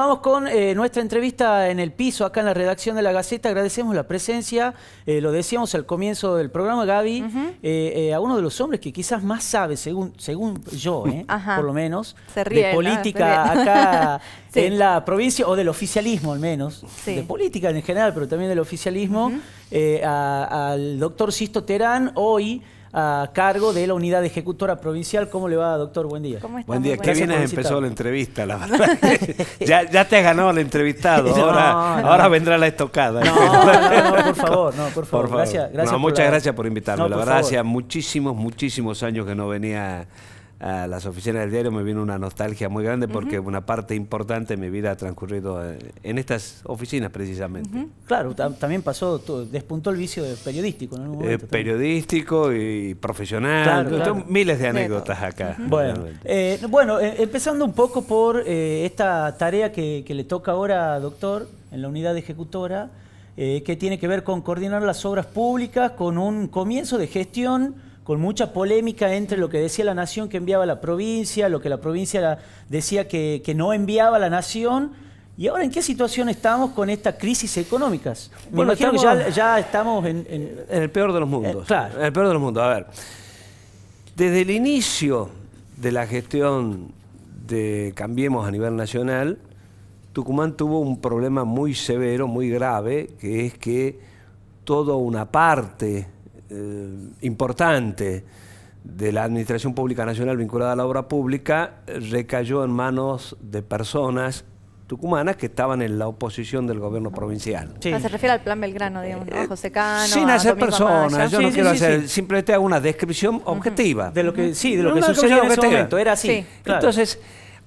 Vamos con eh, nuestra entrevista en el piso, acá en la redacción de La Gaceta. Agradecemos la presencia, eh, lo decíamos al comienzo del programa, Gaby, eh, a uno de los hombres que quizás más sabe, según, según yo, por lo menos, de política acá en la provincia, o del oficialismo al menos, de política en general, pero también del oficialismo, al doctor Sisto Terán hoy a cargo de la unidad ejecutora provincial. ¿Cómo le va, doctor? Buen día. Buen día. Qué bien empezó la entrevista, la verdad. ya, te has ganado el entrevistado. ahora, ahora vendrá la estocada. No, por favor, no, por favor. Gracias, gracias. muchas gracias por invitarme. la verdad, hacía muchísimos, muchísimos años que no venía a las oficinas del diario me vino una nostalgia muy grande porque una parte importante de mi vida ha transcurrido eh, en estas oficinas precisamente. Claro, también pasó, despuntó el vicio periodístico eh, periodístico y profesional, miles de anécdotas acá. Bueno, eh, bueno empezando un poco por esta tarea que, que, le toca ahora, doctor, en la unidad ejecutora, que tiene que ver con coordinar las obras públicas con un comienzo de gestión con mucha polémica entre lo que decía la nación que enviaba a la provincia, lo que la provincia decía que, no enviaba a la nación. ¿Y ahora en qué situación estamos con estas crisis económicas? bueno, imagino que ya, estamos en, en, el peor de los mundos. Eh, claro. el peor de los mundos. A ver, desde el inicio de la gestión de Cambiemos a nivel nacional, Tucumán tuvo un problema muy severo, muy grave, que es que toda una parte eh, importante de la Administración Pública Nacional vinculada a la obra pública recayó en manos de personas tucumanas que estaban en la oposición del gobierno provincial. Ah, se refiere al plan Belgrano, digamos, eh, eh, José Cano, Sin hacer personas, yo no quiero hacer, simplemente hago una descripción objetiva. De lo que, sí, de lo que sucedió en ese momento, era así. Entonces,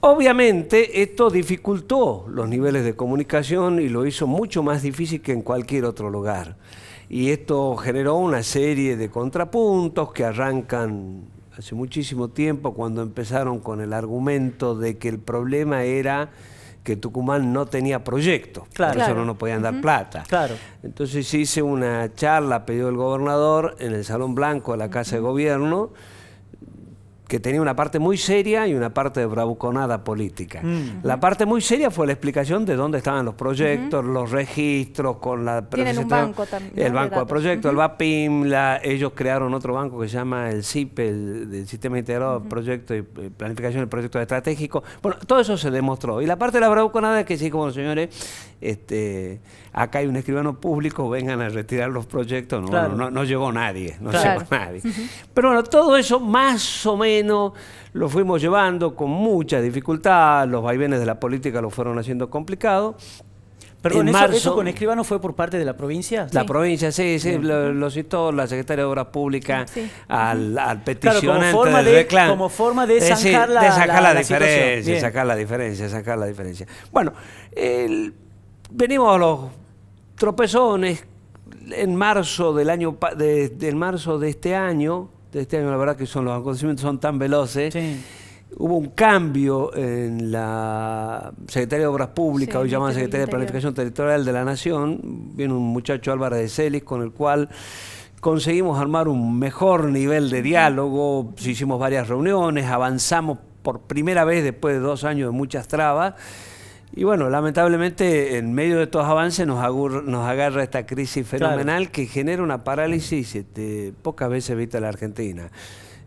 obviamente esto dificultó los niveles de comunicación y lo hizo mucho más difícil que en cualquier otro lugar y esto generó una serie de contrapuntos que arrancan hace muchísimo tiempo cuando empezaron con el argumento de que el problema era que Tucumán no tenía proyecto. claro. por eso no podían dar plata. Claro. Entonces hice una charla, pidió el gobernador, en el Salón Blanco de la Casa de Gobierno, que tenía una parte muy seria y una parte de bravuconada política. Mm. La parte muy seria fue la explicación de dónde estaban los proyectos, los registros, con la... Tienen un banco también. El banco de, proyectos, el BAPIM, ellos crearon otro banco que se llama el CIPE, el, Sistema Integrado de Proyectos y eh, Planificación de Proyectos Estratégicos. Bueno, todo eso se demostró. Y la parte de la bravuconada es que sí, como señores, este acá hay un escribano público, vengan a retirar los proyectos. No, no, llegó nadie, no nadie. Pero bueno, todo eso más o menos lo fuimos llevando con mucha dificultad, los vaivenes de la política lo fueron haciendo complicado. Pero eso, con escribano fue por parte de la provincia? La provincia, sí, sí, lo, citó la Secretaria de Obras Públicas al, al, peticionante como forma de, Como eh, forma de la, de sacar la, diferencia, sacar la diferencia, sacar la diferencia. Bueno, venimos a los tropezones en marzo del año de, marzo de este año, de este año la verdad que son los acontecimientos son tan veloces. Hubo un cambio en la Secretaría de Obras Públicas, hoy llamada Secretaría de Planificación Territorial de la Nación. Viene un muchacho Álvarez de Celis con el cual conseguimos armar un mejor nivel de diálogo, hicimos varias reuniones, avanzamos por primera vez después de dos años de muchas trabas. Y bueno, lamentablemente en medio de estos avances nos, agarra esta crisis fenomenal que genera una parálisis pocas veces vista la Argentina.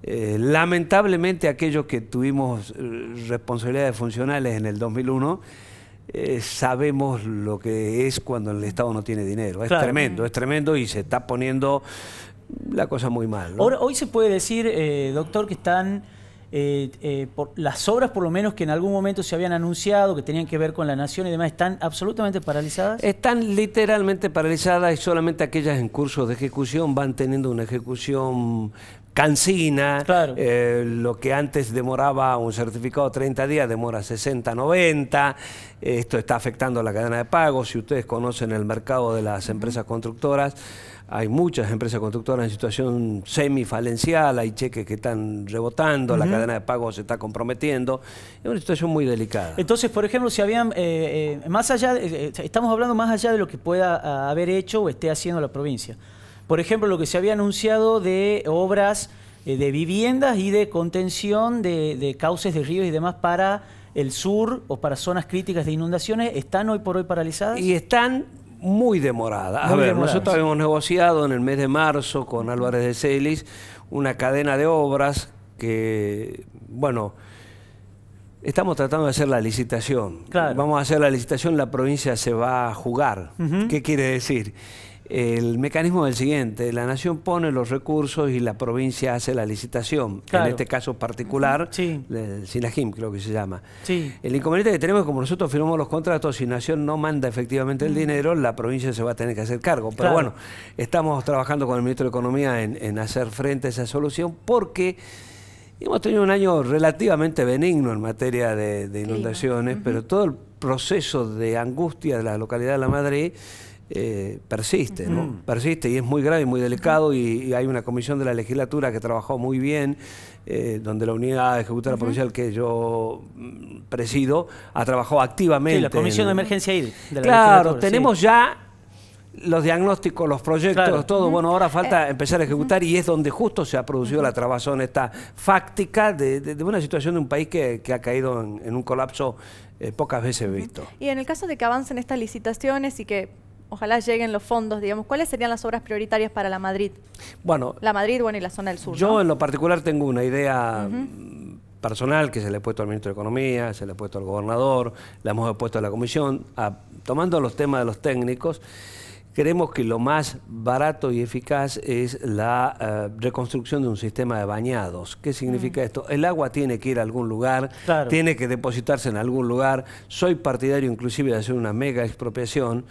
Eh, lamentablemente aquellos que tuvimos eh, responsabilidades funcionales en el 2001, eh, sabemos lo que es cuando el Estado no tiene dinero. Es tremendo, es tremendo y se está poniendo la cosa muy mal. hoy se puede decir, doctor, que están eh, eh, por, las obras por lo menos que en algún momento se habían anunciado, que tenían que ver con la nación y demás, están absolutamente paralizadas? Están literalmente paralizadas y solamente aquellas en curso de ejecución van teniendo una ejecución Cancina, eh, lo que antes demoraba un certificado 30 días, demora 60, 90. Esto está afectando la cadena de pago. Si ustedes conocen el mercado de las empresas constructoras, hay muchas empresas constructoras en situación semifalencial, hay cheques que están rebotando, la cadena de pago se está comprometiendo. Es una situación muy delicada. Entonces, por ejemplo, si habían, eh, eh, más allá, estamos hablando más allá de lo que pueda ah, haber hecho o esté haciendo la provincia por ejemplo, lo que se había anunciado de obras eh, de viviendas y de contención de, cauces de ríos y demás para el sur o para zonas críticas de inundaciones, ¿están hoy por hoy paralizadas? Y están muy demoradas. a ver, nosotros habíamos negociado en el mes de marzo con Álvarez de Celis una cadena de obras que, bueno, Estamos tratando de hacer la licitación. Claro. Vamos a hacer la licitación, la provincia se va a jugar. ¿Qué quiere decir? El mecanismo es el siguiente, la nación pone los recursos y la provincia hace la licitación, en este caso particular, el Sinajim creo que se llama. El inconveniente que tenemos es como nosotros firmamos los contratos, si nación no manda efectivamente el mm. dinero, la provincia se va a tener que hacer cargo. Pero bueno, estamos trabajando con el ministro de Economía en, hacer frente a esa solución porque... Hemos tenido un año relativamente benigno en materia de, inundaciones, pero todo el proceso de angustia de la localidad de La Madrid eh, persiste, ¿no? Persiste y es muy grave y muy delicado y, hay una comisión de la legislatura que trabajó muy bien, eh, donde la unidad ejecutora provincial que yo mm, presido ha trabajado activamente. Sí, la comisión de emergencia y De claro, tenemos ya los diagnósticos, los proyectos, todo. Bueno, ahora falta eh, empezar a ejecutar y es donde justo se ha producido la trabazón esta fáctica de, una situación de un país que, ha caído en, un colapso pocas veces visto. Y en el caso de que avancen estas licitaciones y que ojalá lleguen los fondos, digamos, ¿cuáles serían las obras prioritarias para la Madrid? Bueno, la Madrid, bueno, y la zona del sur. Yo en lo particular tengo una idea mm, personal que se le ha puesto al ministro de Economía, se le ha puesto al gobernador, la hemos puesto a la comisión, ah, tomando los temas de los técnicos. Creemos que lo más barato y eficaz es la eh, reconstrucción de un sistema de bañados. ¿Qué significa mm. esto? El agua tiene que ir a algún lugar, tiene que depositarse en algún lugar. Soy partidario inclusive de hacer una mega expropiación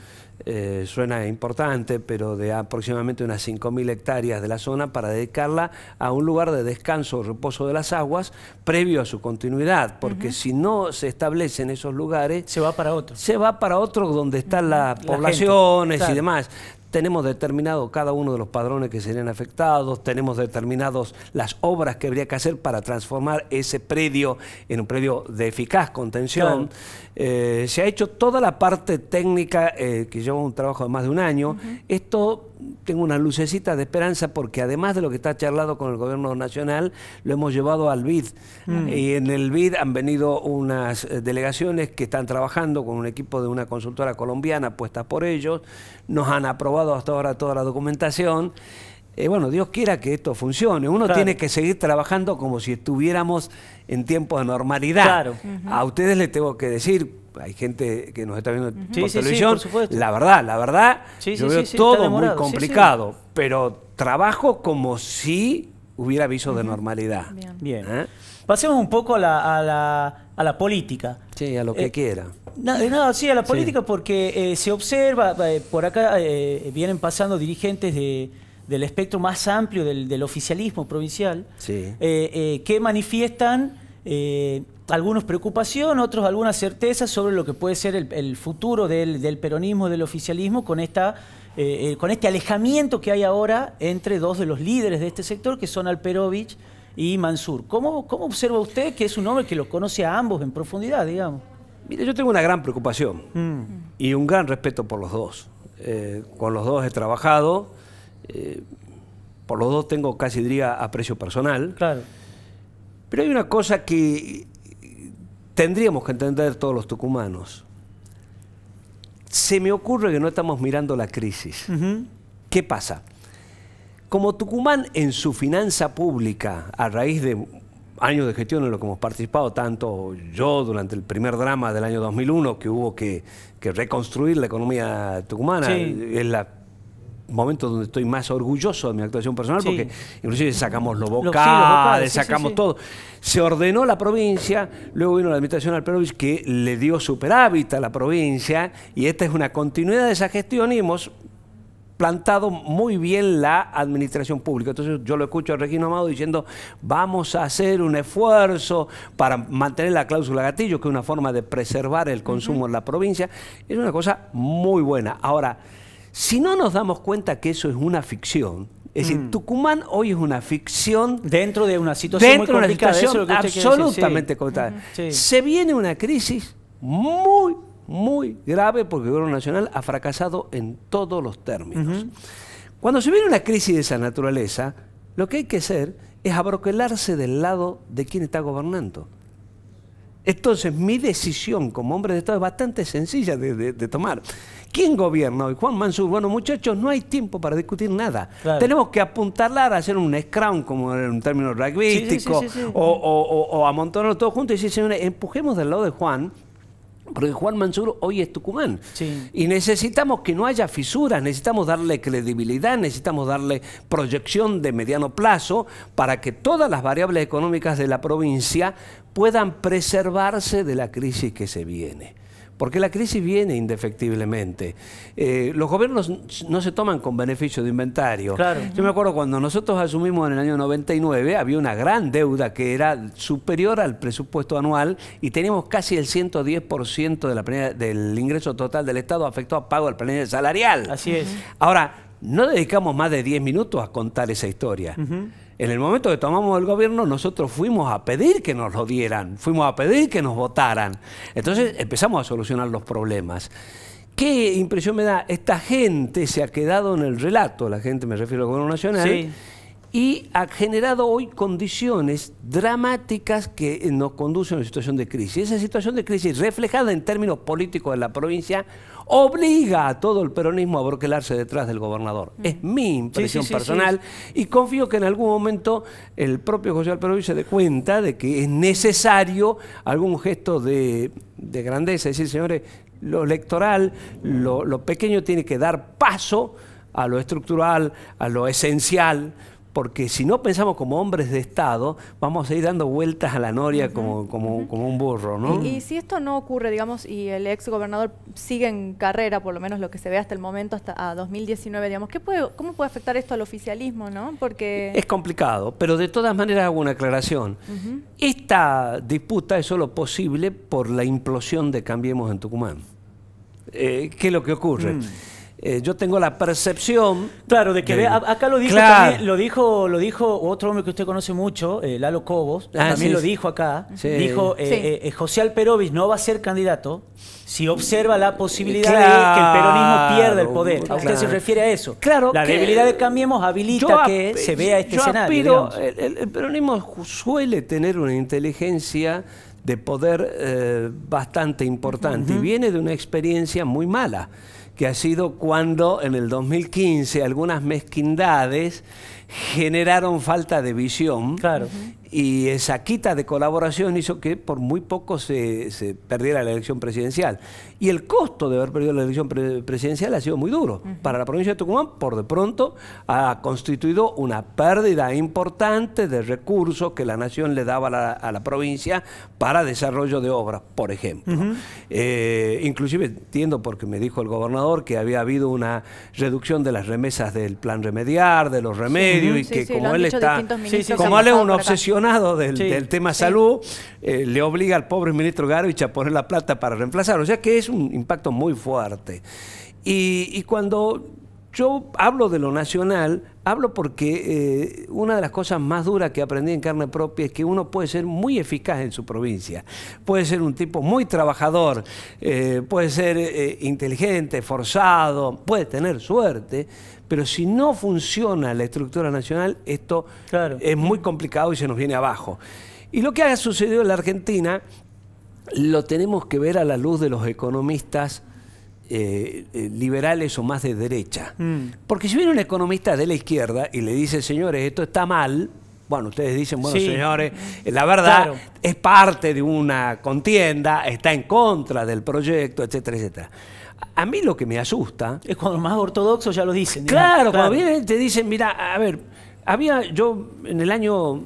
eh, suena importante, pero de aproximadamente unas 5.000 hectáreas de la zona para dedicarla a un lugar de descanso o reposo de las aguas previo a su continuidad, porque si no se establecen esos lugares... Se va para otro. Se va para otro donde están las poblaciones y demás tenemos determinado cada uno de los padrones que serían afectados, tenemos determinados las obras que habría que hacer para transformar ese predio en un predio de eficaz contención. Eh, se ha hecho toda la parte técnica eh, que lleva un trabajo de más de un año. Esto tengo una lucecita de esperanza porque además de lo que está charlado con el gobierno nacional, lo hemos llevado al BID. Mm. Y en el BID han venido unas eh, delegaciones que están trabajando con un equipo de una consultora colombiana puesta por ellos. Nos han aprobado hasta ahora toda la documentación. Eh, bueno, Dios quiera que esto funcione. Uno tiene que seguir trabajando como si estuviéramos en tiempo de normalidad. A ustedes les tengo que decir, hay gente que nos está viendo por televisión. la verdad, la verdad, yo veo todo muy complicado, pero trabajo como si hubiera aviso de normalidad. Bien. ¿Eh? Pasemos un poco a la, a la, política. Sí, a lo que eh, quiera. nada eh, nada sí, a la política porque se observa, por acá vienen pasando dirigentes del espectro más amplio del, del oficialismo provincial, que manifiestan eh, algunos preocupación, otros algunas certezas sobre lo que puede ser el, futuro del, del, peronismo, del oficialismo, con, esta, eh, eh, con este alejamiento que hay ahora entre dos de los líderes de este sector, que son Alperovich y Mansur. ¿Cómo, ¿Cómo observa usted que es un hombre que lo conoce a ambos en profundidad, digamos? Mire, yo tengo una gran preocupación mm. y un gran respeto por los dos. con los dos he trabajado, por los dos tengo casi diría aprecio personal. Claro. Pero hay una cosa que tendríamos que entender todos los tucumanos. Se me ocurre que no estamos mirando la crisis. ¿Qué pasa? Como Tucumán en su finanza pública, a raíz de años de gestión en los que hemos participado, tanto yo durante el primer drama del año 2001, que hubo que, reconstruir la economía tucumana, es la momento donde estoy más orgulloso de mi actuación personal, porque inclusive sacamos los bocados, sacamos todo. Se ordenó la provincia, luego vino la administración Alperovich que le dio superávit a la provincia, y esta es una continuidad de esa gestión y hemos plantado muy bien la administración pública. Entonces yo lo escucho a Regino Amado diciendo, vamos a hacer un esfuerzo para mantener la cláusula gatillo, que es una forma de preservar el consumo en la provincia. Es una cosa muy buena. Ahora, si no nos damos cuenta que eso es una ficción, es decir, mm. Tucumán hoy es una ficción. Dentro de una situación absolutamente Se viene una crisis muy, muy grave porque el gobierno nacional ha fracasado en todos los términos. Cuando se viene una crisis de esa naturaleza, lo que hay que hacer es abroquelarse del lado de quien está gobernando. Entonces, mi decisión como hombre de Estado es bastante sencilla de, tomar. ¿Quién gobierna hoy? Juan Mansur. Bueno, muchachos, no hay tiempo para discutir nada. Tenemos que apuntarla a hacer un scrum, como en un término rugbyístico, o, o, amontonarlo todo junto y decir, señores, empujemos del lado de Juan porque Juan Mansur hoy es Tucumán. Y necesitamos que no haya fisuras, necesitamos darle credibilidad, necesitamos darle proyección de mediano plazo para que todas las variables económicas de la provincia puedan preservarse de la crisis que se viene porque la crisis viene indefectiblemente. Eh, los gobiernos no se toman con beneficio de inventario. Yo me acuerdo cuando nosotros asumimos en el año 99, había una gran deuda que era superior al presupuesto anual y teníamos casi el 110% de la del ingreso total del Estado afectado a pago del planilla salarial. Así es. Ahora, no dedicamos más de 10 minutos a contar esa historia. En el momento que tomamos el gobierno, nosotros fuimos a pedir que nos lo dieran, fuimos a pedir que nos votaran. Entonces empezamos a solucionar los problemas. ¿Qué impresión me da? Esta gente se ha quedado en el relato, la gente me refiero al gobierno nacional. Sí y ha generado hoy condiciones dramáticas que eh, nos conducen a una situación de crisis. Esa situación de crisis, reflejada en términos políticos de la provincia, obliga a todo el peronismo a broquelarse detrás del gobernador. Mm. Es mi impresión personal y confío que en algún momento el propio José Alperovi se dé cuenta de que es necesario algún gesto de, grandeza, es decir, señores, lo electoral, lo pequeño tiene que dar paso a lo estructural, a lo esencial, porque si no pensamos como hombres de Estado, vamos a ir dando vueltas a la noria como, un burro, ¿no? Y, si esto no ocurre, digamos, y el ex gobernador sigue en carrera, por lo menos lo que se ve hasta el momento, hasta 2019, digamos, ¿cómo puede afectar esto al oficialismo, no? Porque... Es complicado, pero de todas maneras hago una aclaración. Esta disputa es solo posible por la implosión de Cambiemos en Tucumán. Eh, ¿Qué es lo que ocurre? Mm. Eh, yo tengo la percepción. Claro, de que acá lo dijo, lo dijo, lo dijo otro hombre que usted conoce mucho, eh, Lalo Cobos, ah, también lo dijo acá. Dijo eh, José Alperovis no va a ser candidato si observa la posibilidad de que el peronismo pierda el poder. A usted se refiere a eso. Claro. La debilidad de Cambiemos habilita que se vea este escenario. El, peronismo suele tener una inteligencia de poder bastante importante y viene de una experiencia muy mala que ha sido cuando en el 2015 algunas mezquindades generaron falta de visión claro y esa quita de colaboración hizo que por muy poco se, perdiera la elección presidencial. Y el costo de haber perdido la elección presidencial ha sido muy duro. Para la provincia de Tucumán, por de pronto, ha constituido una pérdida importante de recursos que la nación le daba a la, provincia para desarrollo de obras, por ejemplo. Eh, inclusive entiendo porque me dijo el gobernador que había habido una reducción de las remesas del plan remediar, de los remedios, y que como, él está, como él es un obsesionado del, tema salud, eh, le obliga al pobre ministro Garvich a poner la plata para reemplazar. O sea que es un impacto muy fuerte. y cuando yo hablo de lo nacional, hablo porque eh, una de las cosas más duras que aprendí en carne propia es que uno puede ser muy eficaz en su provincia, puede ser un tipo muy trabajador, eh, puede ser eh, inteligente, forzado, puede tener suerte, pero si no funciona la estructura nacional, esto es muy complicado y se nos viene abajo. Y lo que ha sucedido en la Argentina lo tenemos que ver a la luz de los economistas eh, eh, liberales o más de derecha. Mm. Porque si viene un economista de la izquierda y le dice, señores, esto está mal, bueno, ustedes dicen, bueno, señores, la verdad es parte de una contienda, está en contra del proyecto, etcétera, etcétera. A mí lo que me asusta... Es cuando más ortodoxos ya lo dicen. Claro, claro. cuando vienen te dicen, mira, a ver, había yo en el año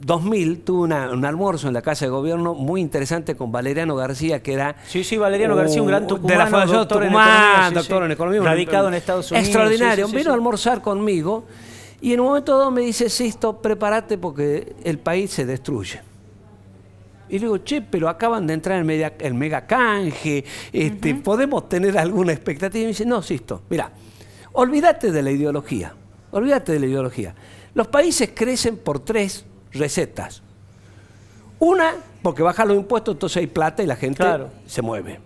2000 tuve un almuerzo en la Casa de Gobierno muy interesante con Valeriano García, que era... Sí, sí, Valeriano García, un gran tucumano, doctor economía. Radicado en Estados Unidos. Extraordinario. Vino a almorzar conmigo y en un momento dado me dice, Sisto, prepárate porque el país se destruye. Y digo, che, pero acaban de entrar en media, el mega canje, este, ¿podemos tener alguna expectativa? Y me dice, no, Sisto, mira, olvídate de la ideología, olvídate de la ideología. Los países crecen por tres recetas. Una, porque baja los impuestos, entonces hay plata y la gente se mueve.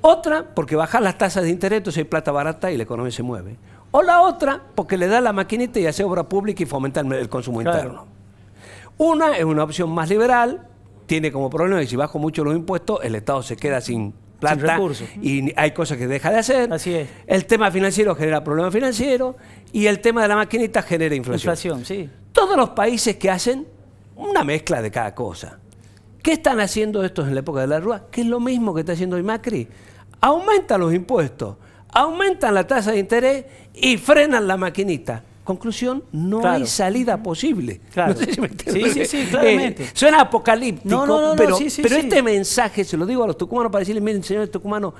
Otra, porque baja las tasas de interés, entonces hay plata barata y la economía se mueve. O la otra, porque le da la maquinita y hace obra pública y fomenta el, consumo interno. Una es una opción más liberal, tiene como problema que si bajo mucho los impuestos, el Estado se queda sin plata y hay cosas que deja de hacer. Así es. El tema financiero genera problemas financieros y el tema de la maquinita genera inflación. Inflación, sí todos los países que hacen una mezcla de cada cosa. ¿Qué están haciendo estos en la época de la Rúa? Que es lo mismo que está haciendo hoy Macri. Aumentan los impuestos, aumentan la tasa de interés y frenan la maquinita. Conclusión, no hay salida posible. Claro. sí, sí, sí, claramente. Eh, suena apocalíptico, pero, este mensaje, se lo digo a los tucumanos para decirles, miren, señores tucumanos,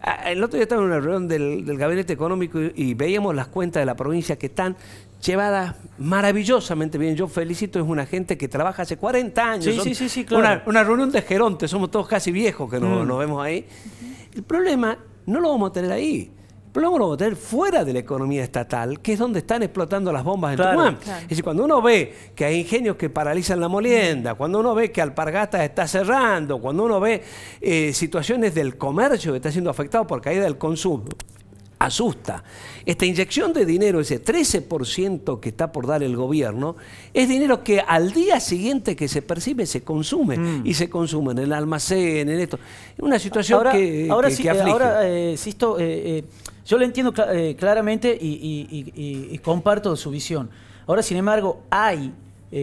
ah, el otro día estábamos en una reunión del, Gabinete Económico y, veíamos las cuentas de la provincia que están llevada maravillosamente bien. Yo felicito, es una gente que trabaja hace 40 años. Sí, sí, sí, claro. Una, reunión de geronte somos todos casi viejos que mm. nos, vemos ahí. El problema no lo vamos a tener ahí. El lo vamos a tener fuera de la economía estatal, que es donde están explotando las bombas en Tucumán. Es decir, cuando uno ve que hay ingenios que paralizan la molienda, cuando uno ve que Alpargatas está cerrando, cuando uno ve eh, situaciones del comercio que está siendo afectado por caída del consumo, asusta. Esta inyección de dinero, ese 13% que está por dar el gobierno, es dinero que al día siguiente que se percibe se consume mm. y se consume en el almacén, en esto. Una situación que, sí, Ahora, eh, Sisto, eh, eh, yo lo entiendo claramente y, comparto su visión. Ahora, sin embargo, hay,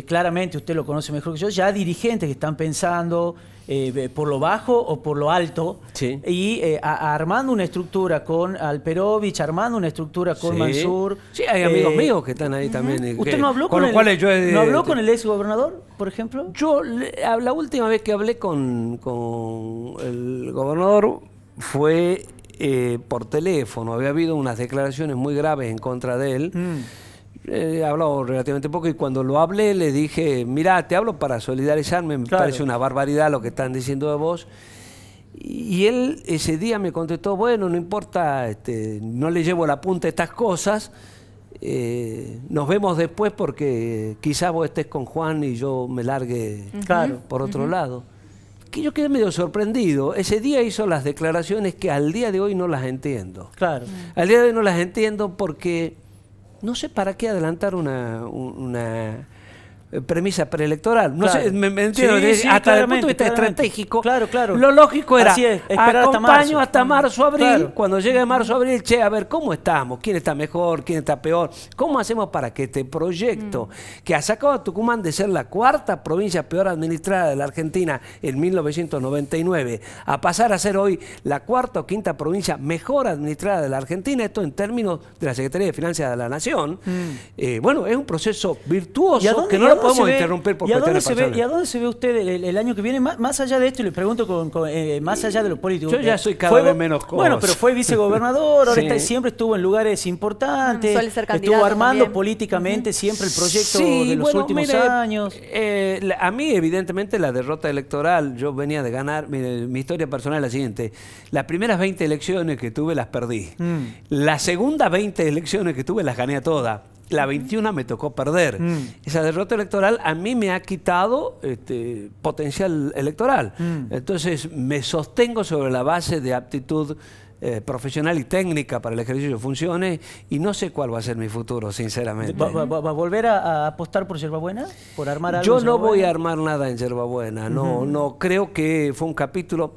claramente, usted lo conoce mejor que yo, ya dirigentes que están pensando eh, por lo bajo o por lo alto. Y eh, armando una estructura con Alperovich, armando una estructura con Mansur. Sí, hay amigos eh, míos que están ahí también. ¿Usted no habló con, el, ¿no habló con el este ex gobernador, por ejemplo? Yo, la última vez que hablé con, el gobernador fue por teléfono. Había habido unas declaraciones muy graves en contra de él. Mm he hablado relativamente poco y cuando lo hablé le dije, mira, te hablo para solidarizarme, me parece una barbaridad lo que están diciendo de vos. Y él ese día me contestó, bueno, no importa, este, no le llevo la punta a estas cosas, eh, nos vemos después porque quizá vos estés con Juan y yo me largue por otro lado. Que yo quedé medio sorprendido. Ese día hizo las declaraciones que al día de hoy no las entiendo. Claro. Al día de hoy no las entiendo porque no sé para qué adelantar una, una eh, premisa preelectoral. No sé, me, entiendo. el punto de vista estratégico, lo lógico era es, acompaño hasta marzo, abril. Cuando llegue marzo, abril, che, a ver, ¿cómo estamos? ¿Quién está mejor? ¿Quién está peor? ¿Cómo hacemos para que este proyecto mm. que ha sacado a Tucumán de ser la cuarta provincia peor administrada de la Argentina en 1999 a pasar a ser hoy la cuarta o quinta provincia mejor administrada de la Argentina, esto en términos de la Secretaría de Finanzas de la Nación, mm. eh, bueno, es un proceso virtuoso que no lo ¿y a, dónde se ve, usted el, año que viene? Más, allá de esto, y le pregunto, con, eh, más allá de lo político. Yo ya soy cada vez menos cómodo. Bueno, pero fue vicegobernador, ahora siempre estuvo en lugares importantes. estuvo armando políticamente siempre el proyecto de los últimos años. Eh, a mí, evidentemente, la derrota electoral, yo venía de ganar. mi historia personal es la siguiente: las primeras 20 elecciones que tuve las perdí. Mm. Las segundas 20 elecciones que tuve las gané a todas. La 21 me tocó perder. Mm. Esa derrota electoral a mí me ha quitado este, potencial electoral. Mm. Entonces me sostengo sobre la base de aptitud eh, profesional y técnica para el ejercicio de funciones y no sé cuál va a ser mi futuro, sinceramente. ¿Va, a volver a, apostar por Buena? ¿Por armar algo? Yo no voy a armar nada en Yerbabuena. No, no creo que fue un capítulo.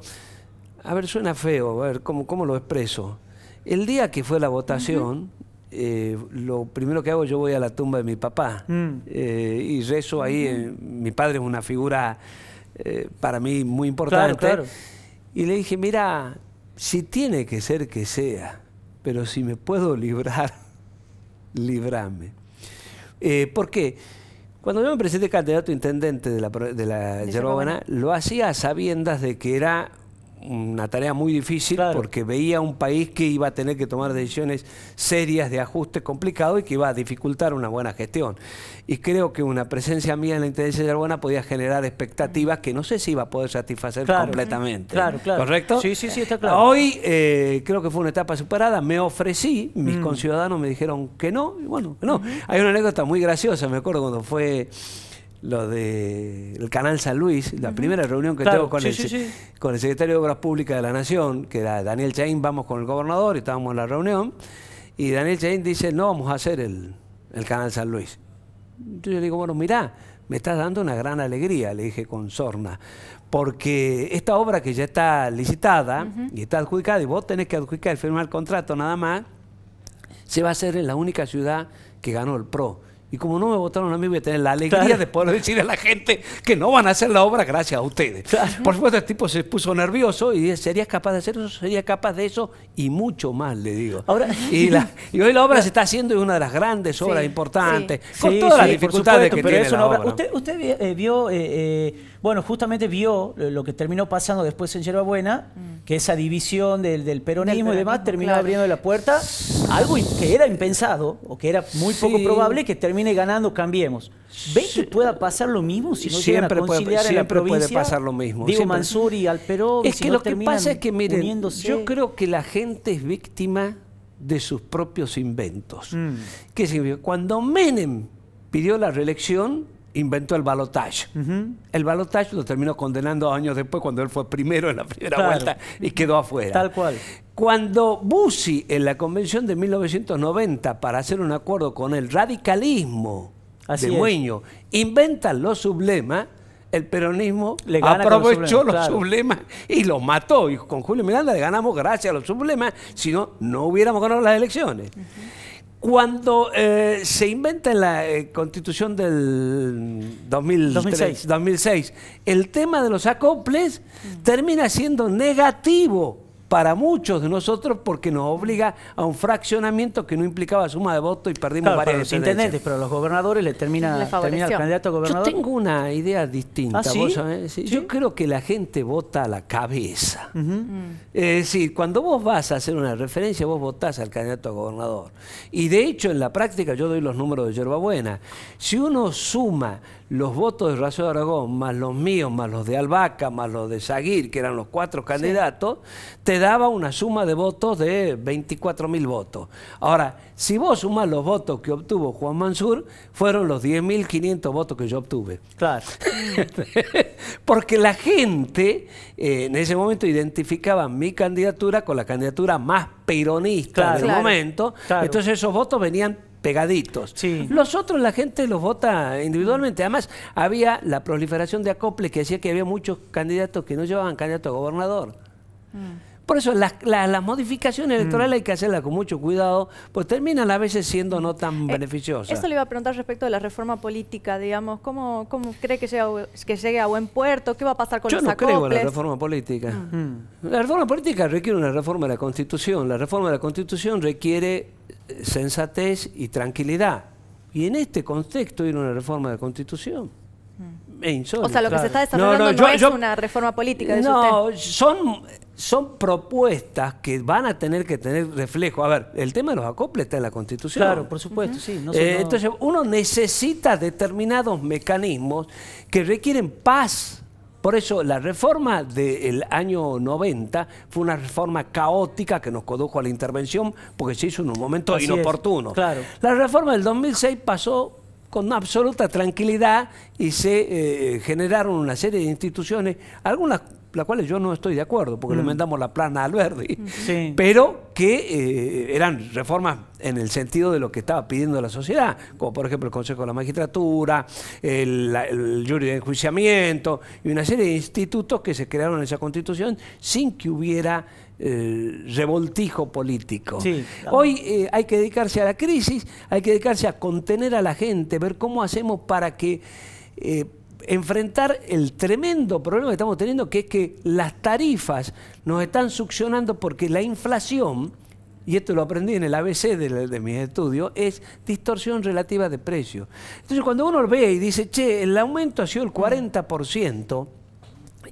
A ver, suena feo, a ver cómo, cómo lo expreso. El día que fue la votación. Eh, lo primero que hago, yo voy a la tumba de mi papá mm. eh, y rezo ahí. Eh, mi padre es una figura para mí muy importante. Y le dije, mira, si tiene que ser que sea, pero si me puedo librar, librame. porque Cuando yo me presenté candidato a intendente de la, de la lo hacía a sabiendas de que era una tarea muy difícil porque veía un país que iba a tener que tomar decisiones serias de ajuste complicado y que iba a dificultar una buena gestión. Y creo que una presencia mía en la Intendencia de Arbona podía generar expectativas que no sé si iba a poder satisfacer completamente. Claro, claro. ¿Correcto? Sí, sí, sí, está claro. Hoy eh, creo que fue una etapa superada, me ofrecí, mis mm. conciudadanos me dijeron que no, bueno, no. Hay una anécdota muy graciosa, me acuerdo cuando fue lo de el Canal San Luis, la primera reunión que tengo con, el, secretario de Obras Públicas de la Nación, que era Daniel Chain, vamos con el gobernador, y estábamos en la reunión, y Daniel Chain dice, no vamos a hacer el, Canal San Luis. Entonces yo le digo, bueno, mirá, me estás dando una gran alegría, le dije con sorna, porque esta obra que ya está licitada y está adjudicada, y vos tenés que adjudicar y firmar el contrato nada más, se va a hacer en la única ciudad que ganó el PRO y como no me votaron a mí, voy a tener la alegría de poder decir a la gente que no van a hacer la obra gracias a ustedes. Por supuesto, el tipo se puso nervioso y dice, ¿serías capaz de hacer eso? ¿Serías capaz de eso? Y mucho más, le digo. Ahora, y, hoy la obra se está haciendo es una de las grandes obras importantes, con todas las dificultades que tiene obra. Usted, eh, eh, vio, eh, bueno, justamente vio lo que terminó pasando después en Yerba Buena, mm. que esa división del, peronismo y demás terminó abriendo la puerta, algo que era impensado, o que era muy poco probable que terminó ganando, cambiemos. ¿Ve que pueda pasar lo mismo si no siempre conciliar puede, puede pasar lo mismo. Digo, Mansuri Mansur y Es que lo que pasa es que, miren, yo creo que la gente es víctima de sus propios inventos. Mm. Cuando Menem pidió la reelección, inventó el balotage. El balotage lo terminó condenando años después cuando él fue primero en la primera vuelta y quedó afuera. Tal cual. Cuando Bussi en la convención de 1990 para hacer un acuerdo con el radicalismo de Dueño inventa los sublemas, el peronismo aprovechó los sublemas, y los mató. Y con Julio Miranda le ganamos gracias a los sublemas, si no, no hubiéramos ganado las elecciones. Cuando eh, se inventa en la eh, constitución del 2006. el tema de los acoples termina siendo negativo para muchos de nosotros porque nos obliga a un fraccionamiento que no implicaba suma de votos y perdimos varios los intendentes, pero a los gobernadores le termina, el candidato a gobernador. Yo tengo una idea distinta. ¿Ah, yo creo que la gente vota a la cabeza. Mm. Es decir, cuando vos vas a hacer una referencia, vos votás al candidato a gobernador. Y de hecho, en la práctica, yo doy los números de Yerbabuena. Si uno suma los votos de Razo de Aragón, más los míos, más los de Albaca, más los de Saguir, que eran los cuatro candidatos, te daba una suma de votos de 24 mil votos. Ahora, si vos sumás los votos que obtuvo Juan Mansur, fueron los 10.500 votos que yo obtuve. Claro. Porque la gente eh, en ese momento identificaba mi candidatura con la candidatura más peronista del momento. Entonces esos votos venían pegaditos. Los otros la gente los vota individualmente. Además, había la proliferación de acoples que decía que había muchos candidatos que no llevaban candidato a gobernador. Mm. Por eso las, modificaciones electorales mm. hay que hacerlas con mucho cuidado, pues terminan a veces siendo no tan eh, beneficiosas. Eso le iba a preguntar respecto de la reforma política, digamos, ¿cómo, cómo cree que llegue, que llegue a buen puerto? ¿Qué va a pasar con Yo no creo en la reforma política. Mm. La reforma política requiere una reforma de la Constitución. La reforma de la Constitución requiere sensatez y tranquilidad. Y en este contexto ir una reforma de constitución. Mm. O sea, lo que se está desarrollando no, es una reforma política. De no, son, son propuestas que van a tener que tener reflejo. A ver, el tema nos los está en la Constitución. Claro, por supuesto, sí. Eh, entonces, uno necesita determinados mecanismos que requieren paz por eso la reforma del año 90 fue una reforma caótica que nos condujo a la intervención porque se hizo en un momento inoportuno. claro. La reforma del 2006 pasó con absoluta tranquilidad y se eh, generaron una serie de instituciones, algunas la cual yo no estoy de acuerdo, porque le mandamos mm. la plana al verde, pero que eh, eran reformas en el sentido de lo que estaba pidiendo la sociedad, como por ejemplo el Consejo de la Magistratura, el, el jury de enjuiciamiento y una serie de institutos que se crearon en esa constitución sin que hubiera eh, revoltijo político. Hoy eh, hay que dedicarse a la crisis, hay que dedicarse a contener a la gente, ver cómo hacemos para que enfrentar el tremendo problema que estamos teniendo, que es que las tarifas nos están succionando porque la inflación, y esto lo aprendí en el ABC de, mis estudios, es distorsión relativa de precios. Entonces cuando uno ve y dice, che, el aumento ha sido el 40%,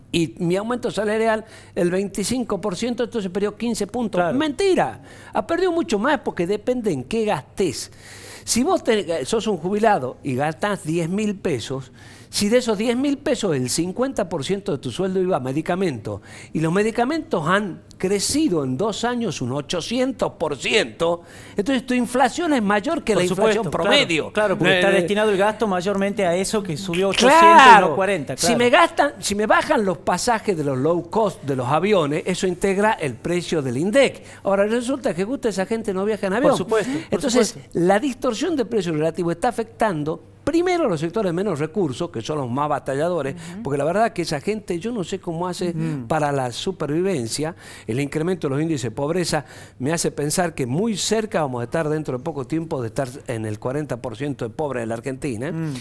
y mi aumento salarial el 25%, entonces perdió 15 puntos. Mentira, ha perdido mucho más porque depende en qué gastes. Si vos sos un jubilado y gastas 10 mil pesos, si de esos 10 mil pesos el 50% de tu sueldo iba a medicamentos y los medicamentos han crecido en dos años un 800%, entonces tu inflación es mayor que la inflación promedio. Claro, porque eh, está eh, destinado el gasto mayormente a eso que subió 840. Claro, 40, Si, me gastan, si me bajan los pasajes de los low cost de los aviones, eso integra el precio del INDEC. Ahora resulta que justo esa gente no viaja en avión. Por supuesto. entonces, la distorsión de precio relativo está afectando Primero los sectores de menos recursos, que son los más batalladores, porque la verdad que esa gente, yo no sé cómo hace para la supervivencia, el incremento de los índices de pobreza me hace pensar que muy cerca vamos a estar dentro de poco tiempo de estar en el 40% de pobres de la Argentina, mm.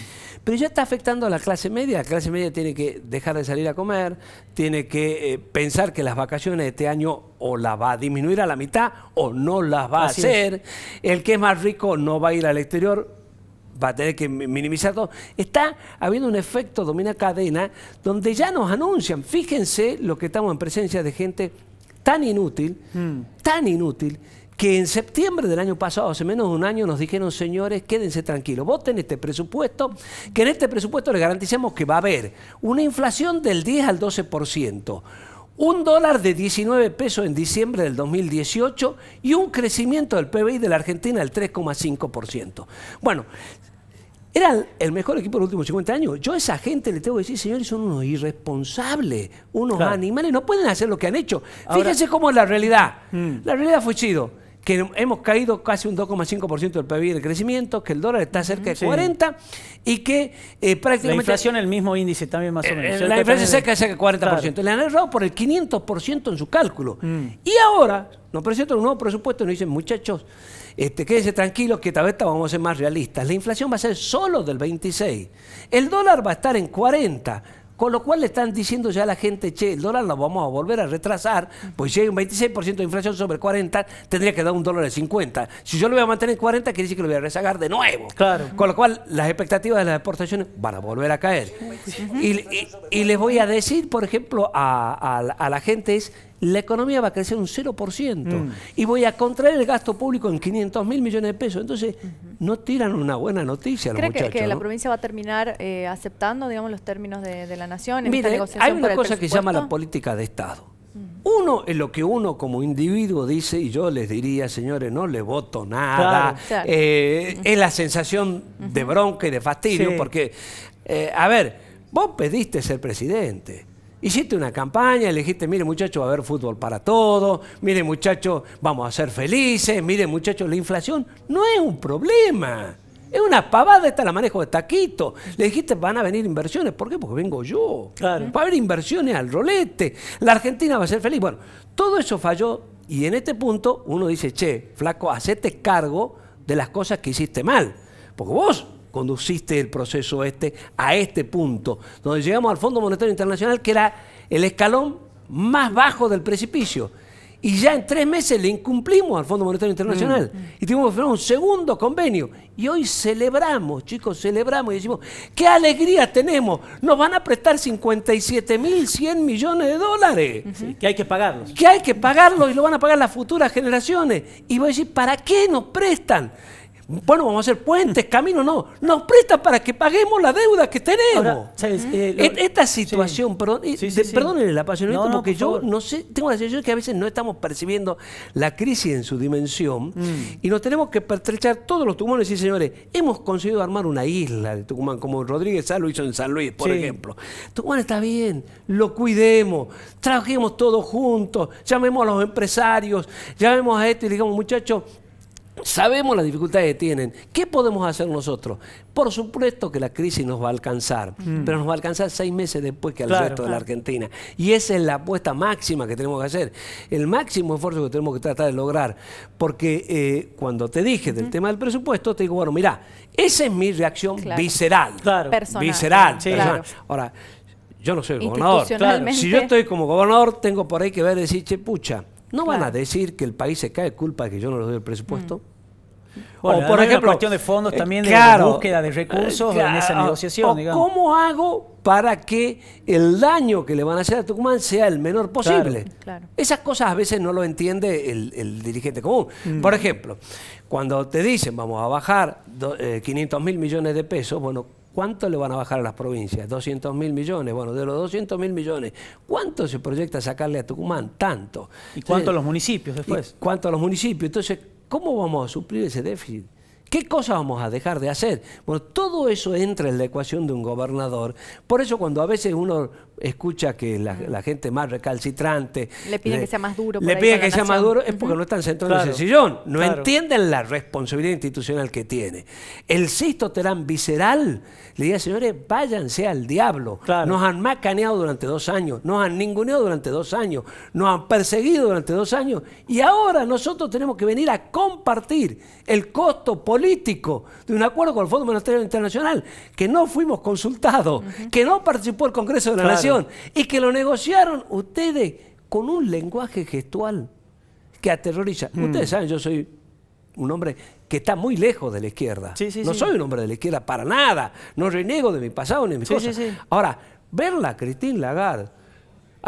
pero ya está afectando a la clase media, la clase media tiene que dejar de salir a comer, tiene que eh, pensar que las vacaciones de este año o las va a disminuir a la mitad o no las va a hacer, el que es más rico no va a ir al exterior, va a tener que minimizar todo. Está habiendo un efecto domina cadena donde ya nos anuncian, fíjense lo que estamos en presencia de gente tan inútil, mm. tan inútil, que en septiembre del año pasado, hace menos de un año, nos dijeron, señores, quédense tranquilos, voten este presupuesto, que en este presupuesto les garanticemos que va a haber una inflación del 10 al 12%, un dólar de 19 pesos en diciembre del 2018 y un crecimiento del PBI de la Argentina del 3,5%. Bueno, era el mejor equipo de los últimos 50 años. Yo a esa gente le tengo que decir, señores, son unos irresponsables, unos animales, no pueden hacer lo que han hecho. Fíjense cómo es la realidad. Mm. La realidad fue chido, que hemos caído casi un 2,5% del PIB de crecimiento, que el dólar está cerca de 40 y que eh, prácticamente... La inflación, el mismo índice también más o eh, menos. Eh, la inflación es cerca de 40%. Le han errado por el 500% en su cálculo. Mm. Y ahora nos presentan un nuevo presupuesto y nos dicen, muchachos... Este, quédense tranquilos que tal vez vamos a ser más realistas. La inflación va a ser solo del 26. El dólar va a estar en 40. Con lo cual le están diciendo ya a la gente, che, el dólar lo vamos a volver a retrasar, pues si hay un 26% de inflación sobre 40, tendría que dar un dólar de 50. Si yo lo voy a mantener en 40, quiere decir que lo voy a rezagar de nuevo. Claro. Con lo cual las expectativas de las exportaciones van a volver a caer. Y, les voy a decir, por ejemplo, a, a la gente es, la economía va a crecer un 0% mm. y voy a contraer el gasto público en 500 mil millones de pesos. Entonces, no tiran una buena noticia. los muchachos, que, que la provincia va a terminar eh, aceptando, digamos, los términos de, la nación? hay una cosa que se llama la política de Estado. Mm. Uno es lo que uno como individuo dice, y yo les diría, señores, no le voto nada. Eh, es la sensación de bronca y de fastidio, porque, eh, a ver, vos pediste ser presidente. Hiciste una campaña, le dijiste, mire muchachos, va a haber fútbol para todos, mire muchachos, vamos a ser felices, mire muchachos, la inflación no es un problema, es una pavada, esta la manejo de taquito. Le dijiste, van a venir inversiones, ¿por qué? Porque vengo yo. Va a haber inversiones al rolete, la Argentina va a ser feliz. Bueno, todo eso falló y en este punto uno dice, che, flaco, hacete cargo de las cosas que hiciste mal, porque vos conduciste el proceso este a este punto, donde llegamos al Fondo Monetario Internacional, que era el escalón más bajo del precipicio. Y ya en tres meses le incumplimos al Fondo Monetario Internacional. Mm. Y tuvimos que firmar un segundo convenio. Y hoy celebramos, chicos, celebramos y decimos, qué alegría tenemos. Nos van a prestar 57.100 millones de dólares. que hay que pagarlos. Que hay que pagarlos y lo van a pagar las futuras generaciones. Y voy a decir, ¿para qué nos prestan? Bueno, vamos a hacer puentes, mm. caminos, no. Nos presta para que paguemos la deuda que tenemos. En Esta situación, perdónenle la pasión, es como que yo no sé, tengo la sensación que a veces no estamos percibiendo la crisis en su dimensión mm. y nos tenemos que pertrechar todos los tumores y señores, hemos conseguido armar una isla de Tucumán, como Rodríguez Sá lo hizo en San Luis, por ejemplo. Tucumán está bien, lo cuidemos, trabajemos todos juntos, llamemos a los empresarios, llamemos a esto y digamos, muchachos, Sabemos las dificultades que tienen. ¿Qué podemos hacer nosotros? Por supuesto que la crisis nos va a alcanzar, mm. pero nos va a alcanzar seis meses después que al resto de la Argentina. Y esa es la apuesta máxima que tenemos que hacer, el máximo esfuerzo que tenemos que tratar de lograr. Porque eh, cuando te dije del tema del presupuesto, te digo, bueno, mira, esa es mi reacción visceral. Personal. Visceral. Ahora, yo no soy gobernador. Si yo estoy como gobernador, tengo por ahí que ver y decir, che, pucha no van a decir que el país se cae culpa de que yo no le doy el presupuesto. Mm. o por ejemplo, cuestión de fondos eh, también de búsqueda de recursos eh, en esa negociación. ¿Cómo hago para que el daño que le van a hacer a Tucumán sea el menor posible? Esas cosas a veces no lo entiende el, dirigente común. Mm. Por ejemplo, cuando te dicen vamos a bajar 500 eh, mil millones de pesos, bueno, ¿Cuánto le van a bajar a las provincias? 200 mil millones. Bueno, de los 200 mil millones, ¿cuánto se proyecta sacarle a Tucumán? Tanto. ¿Y cuánto a los municipios después? ¿Cuánto a los municipios? Entonces, ¿cómo vamos a suplir ese déficit? ¿Qué cosas vamos a dejar de hacer? Bueno, todo eso entra en la ecuación de un gobernador. Por eso cuando a veces uno escucha que la, gente más recalcitrante... Le pide que sea más duro. le que sea más duro es porque no están centrados en ese sillón. No entienden la responsabilidad institucional que tiene. El cisto terán visceral le diría, señores, váyanse al diablo. Nos han macaneado durante dos años, nos han ninguneado durante dos años, nos han perseguido durante dos años y ahora nosotros tenemos que venir a compartir el costo político de un acuerdo con el Fondo Monetario Internacional, que no fuimos consultados, que no participó el Congreso de la Nación y que lo negociaron ustedes con un lenguaje gestual que aterroriza. Hmm. Ustedes saben, yo soy un hombre que está muy lejos de la izquierda. no soy un hombre de la izquierda para nada. No reniego de mi pasado ni de mis cosas. Ahora, verla a Lagarde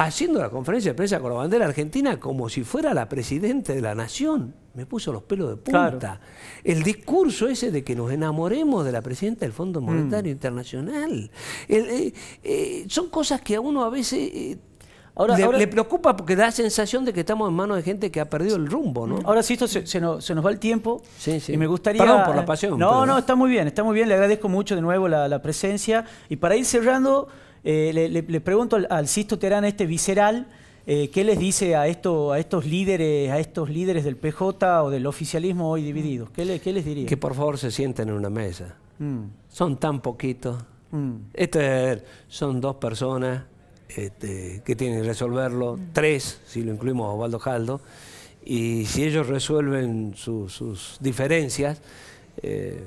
haciendo la conferencia de prensa con la bandera argentina como si fuera la presidenta de la nación. Me puso los pelos de punta. El discurso ese de que nos enamoremos de la presidenta del Fondo Monetario mm. Internacional. Eh, eh, son cosas que a uno a veces eh, Ahora, le, preocupa porque da sensación de que estamos en manos de gente que ha perdido el rumbo, ¿no? Ahora sí, esto se, nos, va el tiempo. Y me gustaría. Perdón por la pasión. No, no, está muy bien, está muy bien. Le agradezco mucho de nuevo la presencia. Y para ir cerrando. Eh, le, pregunto al, al, Sisto Terán, este visceral, eh, ¿qué les dice a, estos líderes, a estos líderes del PJ o del oficialismo hoy divididos? ¿Qué, les diría? Que por favor se sienten en una mesa. Mm. Son tan poquitos. Mm. Esto es, son dos personas este, que tienen que resolverlo, mm. tres, si lo incluimos a Osvaldo Jaldo, y si ellos resuelven sus diferencias, eh,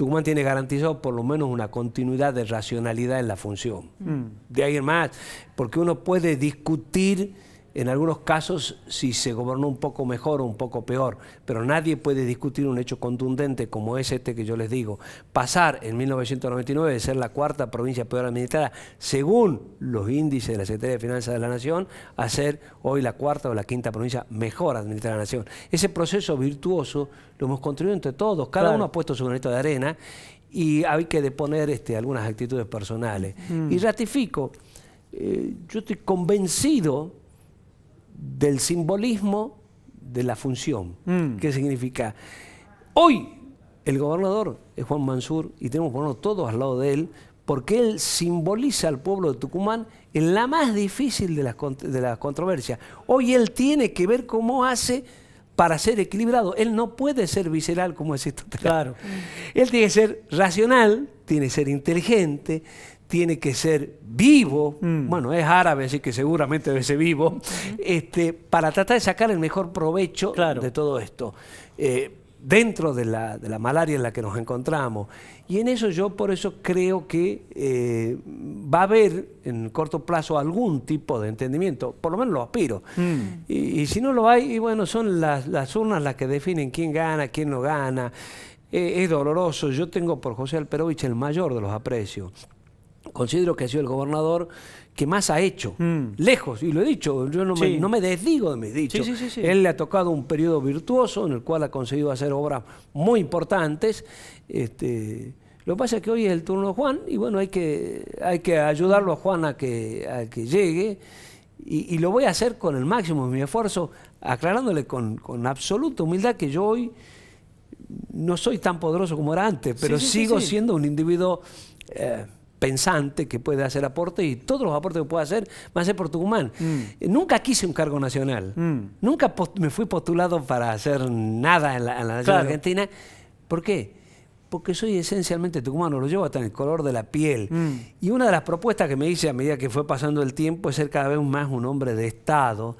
Tucumán tiene garantizado por lo menos una continuidad de racionalidad en la función. Mm. De ahí en más, porque uno puede discutir en algunos casos si se gobernó un poco mejor o un poco peor, pero nadie puede discutir un hecho contundente como es este que yo les digo. Pasar en 1999 de ser la cuarta provincia peor administrada, según los índices de la Secretaría de Finanzas de la Nación, a ser hoy la cuarta o la quinta provincia mejor administrada de la Nación. Ese proceso virtuoso lo hemos construido entre todos, cada uno ha puesto su granito de arena y hay que deponer este, algunas actitudes personales. Mm. Y ratifico, eh, yo estoy convencido del simbolismo de la función. Mm. ¿Qué significa? Hoy el gobernador es Juan Mansur y tenemos que todos al lado de él porque él simboliza al pueblo de Tucumán en la más difícil de las, de las controversias. Hoy él tiene que ver cómo hace para ser equilibrado. Él no puede ser visceral como es esto. Claro. Él tiene que ser racional, tiene que ser inteligente, tiene que ser vivo, mm. bueno, es árabe, así que seguramente debe ser vivo, este, para tratar de sacar el mejor provecho de todo esto. Eh, dentro de la, malaria en la que nos encontramos. Y en eso yo por eso creo que eh, va a haber en corto plazo algún tipo de entendimiento, por lo menos lo aspiro. Mm. Y, si no lo hay, y bueno, son las, urnas las que definen quién gana, quién no gana. Eh, es doloroso, yo tengo por José Alperovich el mayor de los aprecios considero que ha sido el gobernador que más ha hecho, mm. lejos, y lo he dicho, yo no, me, no me, desdigo de mis dichos. Sí, sí, Él le ha tocado un periodo virtuoso en el cual ha conseguido hacer obras muy importantes. Este, lo que pasa es que hoy es el turno de Juan y bueno, hay que, hay que ayudarlo a Juan a que, llegue. Y, lo voy a hacer con el máximo de mi esfuerzo, aclarándole con, absoluta humildad que yo hoy no soy tan poderoso como era antes, pero sigo siendo un individuo... Eh, pensante que puede hacer aporte y todos los aportes que pueda hacer va a ser por Tucumán. Mm. Nunca quise un cargo nacional. Mm. Nunca me fui postulado para hacer nada en la, Nación Argentina. ¿Por qué? Porque soy esencialmente tucumano, lo llevo hasta en el color de la piel. Mm. Y una de las propuestas que me hice a medida que fue pasando el tiempo es ser cada vez más un hombre de Estado,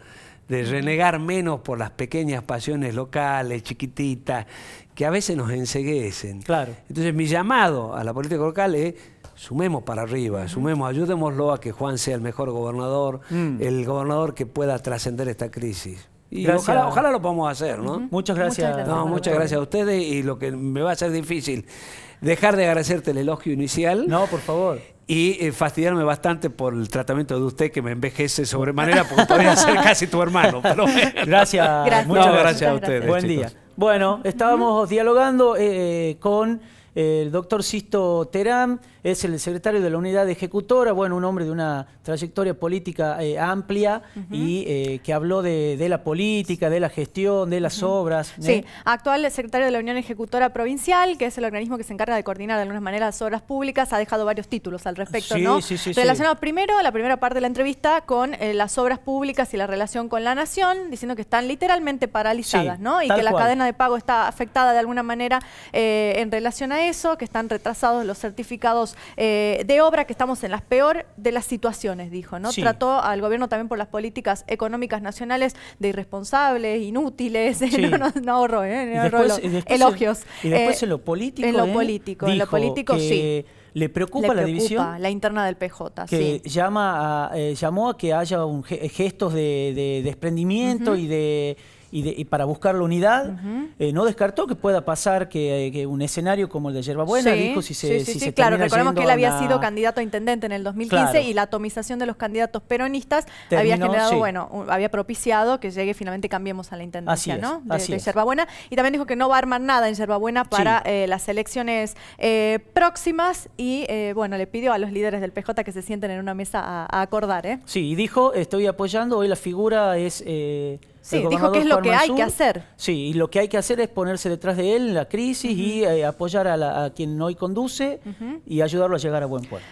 de renegar menos por las pequeñas pasiones locales, chiquititas, que a veces nos enseguecen. Entonces mi llamado a la política local es sumemos para arriba, sumemos, ayudémoslo a que Juan sea el mejor gobernador, mm. el gobernador que pueda trascender esta crisis. Y ojalá, lo podamos hacer, ¿no? Muchas gracias. Muchas gracias, a ustedes y lo que me va a ser difícil, dejar de agradecerte el elogio inicial. No, por favor. Y eh, fastidiarme bastante por el tratamiento de usted que me envejece sobremanera porque podría ser casi tu hermano. gracias. Muchas gracias, a ustedes. Buen día. Bueno, estábamos dialogando eh, con el doctor Sisto Terán es el secretario de la unidad ejecutora, bueno, un hombre de una trayectoria política eh, amplia y eh, que habló de, de, la política, de la gestión, de las obras. Sí, actual secretario de la Unión Ejecutora Provincial, que es el organismo que se encarga de coordinar de alguna manera las obras públicas, ha dejado varios títulos al respecto, ¿no? Sí, sí, Relacionado primero la primera parte de la entrevista con eh, las obras públicas y la relación con la nación, diciendo que están literalmente paralizadas, ¿no? Y que la cadena de pago está afectada de alguna manera en relación a eso, que están retrasados los certificados eh, de obra, que estamos en las peor de las situaciones, dijo. ¿no? Trató al gobierno también por las políticas económicas nacionales de irresponsables, inútiles, no, ahorro, ¿eh? elogios. y después eh, en lo político. En lo político, lo político sí. Le preocupa, la división. La interna del PJ, que sí. llama llamó a que haya gestos de, desprendimiento y de y, para buscar la unidad, eh, no descartó que pueda pasar que, un escenario como el de Yerbabuena, dijo si se, sí, sí, claro, recordemos que él había sido candidato a intendente en el 2015 y la atomización de los candidatos peronistas había generado, bueno, había propiciado que llegue finalmente cambiemos a la intendencia, ¿no? de, Yerba Buena. y también dijo que no va a armar nada en Yerbabuena para eh, las elecciones eh, próximas y bueno, le pidió a los líderes del PJ que se sienten en una mesa a, acordar, Sí, y dijo, estoy apoyando hoy la figura es Sí, dijo que es lo que hay que hacer. Sí, y lo que hay que hacer es ponerse detrás de él en la crisis y eh, apoyar a, quien hoy conduce y ayudarlo a llegar a buen puerto.